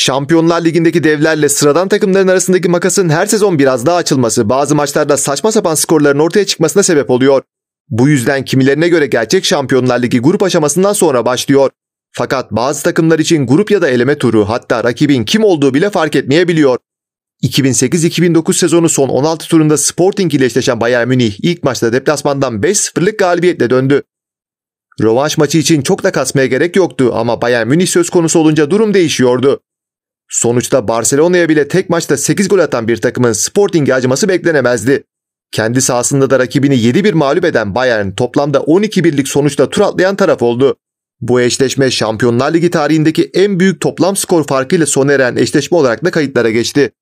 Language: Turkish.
Şampiyonlar Ligi'ndeki devlerle sıradan takımların arasındaki makasın her sezon biraz daha açılması bazı maçlarda saçma sapan skorların ortaya çıkmasına sebep oluyor. Bu yüzden kimilerine göre gerçek Şampiyonlar Ligi grup aşamasından sonra başlıyor. Fakat bazı takımlar için grup ya da eleme turu hatta rakibin kim olduğu bile fark etmeyebiliyor. 2008-2009 sezonu son 16 turunda Sporting ile eşleşen Bayern Münih ilk maçta deplasmandan 5-0'lık galibiyetle döndü. Rövanş maçı için çok da kasmaya gerek yoktu ama Bayern Münih söz konusu olunca durum değişiyordu. Sonuçta Barcelona'ya bile tek maçta 8 gol atan bir takımın Sporting'e acıması beklenemezdi. Kendi sahasında da rakibini 7-1 mağlup eden Bayern toplamda 12-1'lik sonuçla tur atlayan taraf oldu. Bu eşleşme Şampiyonlar Ligi tarihindeki en büyük toplam skor farkıyla sona eren eşleşme olarak da kayıtlara geçti.